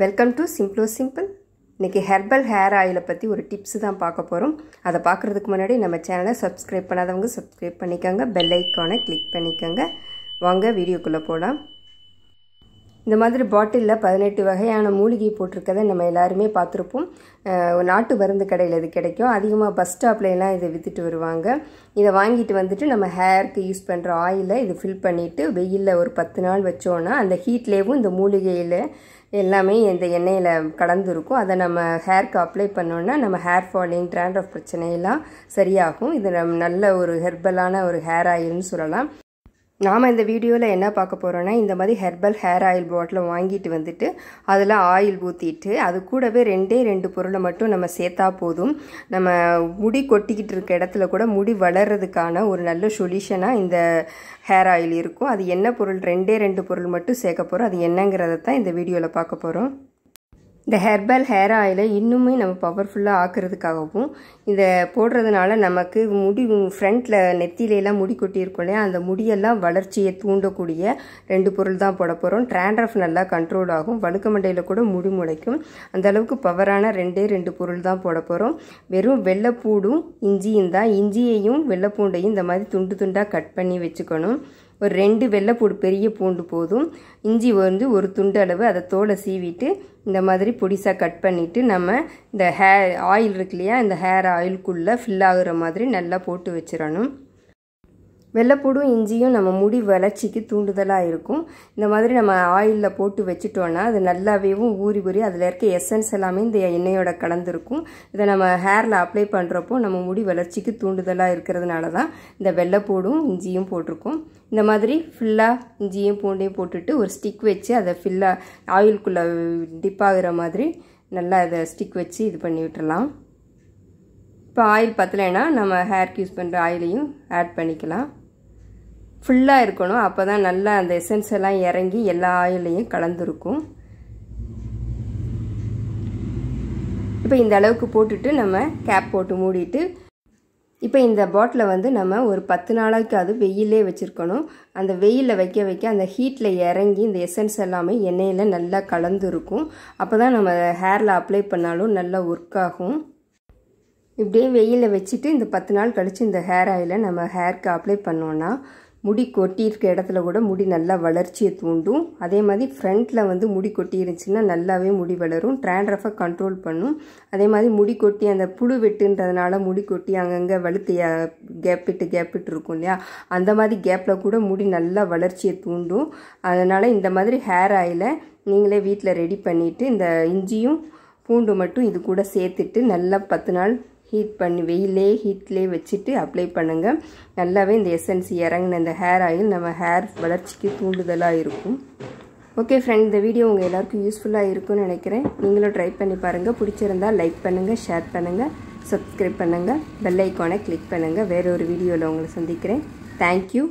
welcome to சிம்பிளோ simple இன்றைக்கி herbal hair ஆயிலை பற்றி ஒரு டிப்ஸு தான் பார்க்க போகிறோம் அதை பார்க்குறதுக்கு முன்னாடி நம்ம சேனலை சப்ஸ்கிரைப் பண்ணாதவங்க சப்ஸ்கிரைப் பண்ணிக்கோங்க பெல் ஐக்கானை கிளிக் பண்ணிக்கோங்க வாங்க வீடியோக்குள்ளே போகலாம் இந்த மாதிரி பாட்டிலில் பதினெட்டு வகையான மூலிகை போட்டிருக்கதை நம்ம எல்லாருமே பார்த்துருப்போம் நாட்டு மருந்து கடையில் இது கிடைக்கும் அதிகமாக பஸ் ஸ்டாப்லாம் இதை விற்றுட்டு வருவாங்க இதை வாங்கிட்டு வந்துட்டு நம்ம ஹேருக்கு யூஸ் பண்ணுற ஆயிலை இது ஃபில் பண்ணிவிட்டு வெயிலில் ஒரு பத்து நாள் வச்சோன்னா அந்த ஹீட்லேயும் இந்த மூலிகையில் எல்லாமே இந்த எண்ணெயில் கலந்துருக்கும் அதை நம்ம ஹேருக்கு அப்ளை பண்ணோன்னா நம்ம ஹேர் ஃபாலிங் ட்ராண்ட்ரஃப் பிரச்சனையெல்லாம் சரியாகும் இது நம் நல்ல ஒரு ஹெர்பலான ஒரு ஹேர் ஆயில்னு சொல்லலாம் நாம் இந்த வீடியோவில் என்ன பார்க்க போகிறோன்னா இந்த மாதிரி ஹெர்பல் ஹேர் ஆயில் பாட்டில் வாங்கிட்டு வந்துட்டு அதில் ஆயில் ஊற்றிட்டு அது கூடவே ரெண்டே ரெண்டு பொருளை மட்டும் நம்ம சேர்த்தா போதும் நம்ம முடி கொட்டிக்கிட்டு இருக்க இடத்துல கூட முடி வளர்கிறதுக்கான ஒரு நல்ல சொல்யூஷனாக இந்த ஹேர் ஆயில் இருக்கும் அது என்ன பொருள் ரெண்டே ரெண்டு பொருள் மட்டும் சேர்க்க போகிறோம் அது என்னங்கிறத தான் இந்த வீடியோவில் பார்க்க போகிறோம் இந்த ஹெர்பல் ஹேர் ஆயிலை இன்னுமே நம்ம பவர்ஃபுல்லாக ஆக்கிறதுக்காகவும் இதை போடுறதுனால நமக்கு முடி ஃப்ரண்ட்டில் நெத்திலையெல்லாம் முடி கொட்டியிருக்கோம் இல்லையா அந்த முடியெல்லாம் வளர்ச்சியை தூண்டக்கூடிய ரெண்டு பொருள் தான் போட போகிறோம் ட்ராண்ட்ரஃப் நல்லா கண்ட்ரோல் ஆகும் வழுக்க மண்டையில் கூட முடி முளைக்கும் அந்தளவுக்கு பவரான ரெண்டே ரெண்டு பொருள் தான் போட போகிறோம் வெறும் வெள்ளைப்பூடும் இஞ்சியும் தான் இஞ்சியையும் வெள்ளைப்பூண்டையும் இந்த மாதிரி துண்டு துண்டாக கட் பண்ணி வச்சுக்கணும் ஒரு ரெண்டு வெள்ளை பூடு பெரிய பூண்டு போதும் இஞ்சி வந்து ஒரு துண்டு அளவு அதை தோலை சீவிட்டு இந்த மாதிரி பொடிசாக கட் பண்ணிவிட்டு நம்ம இந்த ஹேர் ஆயில் இருக்கு இல்லையா இந்த ஹேர் ஆயிலுக்குள்ளே ஃபில் ஆகுற மாதிரி நல்லா போட்டு வச்சிடணும் வெள்ளைப்பூடும் இஞ்சியும் நம்ம முடி வளர்ச்சிக்கு தூண்டுதலாக இருக்கும் இந்த மாதிரி நம்ம ஆயிலில் போட்டு வச்சுட்டோன்னா அது நல்லாவேவும் ஊறி ஊறி அதில் இருக்க எசன்ஸ் எல்லாமே இந்த எண்ணெயோட கலந்துருக்கும் இதை நம்ம ஹேரில் அப்ளை பண்ணுறப்போ நம்ம முடி வளர்ச்சிக்கு தூண்டுதலாக இருக்கிறதுனால தான் இந்த வெள்ளைப்பூடும் இஞ்சியும் போட்டிருக்கோம் இந்த மாதிரி ஃபுல்லாக இஞ்சியும் பூண்டையும் போட்டுட்டு ஒரு ஸ்டிக் வச்சு அதை ஃபுல்லாக ஆயிலுக்குள்ளே டிப் ஆகிற மாதிரி நல்லா இதை ஸ்டிக் வச்சு இது பண்ணி விட்டுறலாம் இப்போ ஆயில் பற்றலைன்னா நம்ம ஹேர்க்கு யூஸ் பண்ணுற ஆயிலையும் ஆட் பண்ணிக்கலாம் ஃபுல்லாக இருக்கணும் அப்போ தான் நல்லா அந்த எசன்ஸ் எல்லாம் இறங்கி எல்லா ஆயிலையும் கலந்துருக்கும் இப்போ இந்த அளவுக்கு போட்டுட்டு நம்ம கேப் போட்டு மூடிட்டு இப்போ இந்த பாட்டிலை வந்து நம்ம ஒரு பத்து நாளைக்கு அது வெயிலே வச்சுருக்கணும் அந்த வெயிலில் வைக்க வைக்க அந்த ஹீட்டில் இறங்கி இந்த எசன்ஸ் எல்லாமே எண்ணெயில் நல்லா கலந்துருக்கும் அப்போ தான் நம்ம ஹேரில் அப்ளை பண்ணாலும் நல்லா ஒர்க் ஆகும் இப்படியே வெயிலில் வச்சுட்டு இந்த பத்து நாள் கழித்து இந்த ஹேர் ஆயிலை நம்ம ஹேருக்கு அப்ளை பண்ணோன்னா முடி கொட்டியிருக்க இடத்துல கூட முடி நல்லா வளர்ச்சியை தூண்டும் அதே மாதிரி ஃப்ரண்ட்டில் வந்து முடி கொட்டி இருந்துச்சுன்னா நல்லாவே முடி வளரும் ட்ராண்ட்ரஃபை கண்ட்ரோல் பண்ணும் அதே மாதிரி முடி கொட்டி அந்த புழு வெட்டுன்றதுனால முடி கொட்டி அங்கங்கே வலுத்து கேப்பிட்டு கேப்பிட்டு இருக்கும் இல்லையா அந்த மாதிரி கேப்பில் கூட முடி நல்லா வளர்ச்சியை தூண்டும் அதனால் இந்த மாதிரி ஹேர் ஆயிலை நீங்களே வீட்டில் ரெடி பண்ணிவிட்டு இந்த இஞ்சியும் பூண்டு மட்டும் இது கூட சேர்த்துட்டு நல்லா பத்து நாள் ஹீட் பண்ணி வெயிலே ஹீட்லேயே வச்சுட்டு அப்ளை பண்ணுங்கள் நல்லாவே இந்த எசன்ஸ் இறங்கின இந்த ஹேர் ஆயில் நம்ம ஹேர் வளர்ச்சிக்கு தூண்டுதலாக இருக்கும் ஓகே ஃப்ரெண்ட் இந்த வீடியோ உங்கள் எல்லாருக்கும் யூஸ்ஃபுல்லாக இருக்கும்னு நினைக்கிறேன் நீங்களும் ட்ரை பண்ணி பாருங்கள் பிடிச்சிருந்தால் லைக் பண்ணுங்கள் ஷேர் பண்ணுங்கள் சப்ஸ்கிரைப் பண்ணுங்கள் பெல் கிளிக் பண்ணுங்கள் வேறு ஒரு வீடியோவில் உங்களை சந்திக்கிறேன் தேங்க்யூ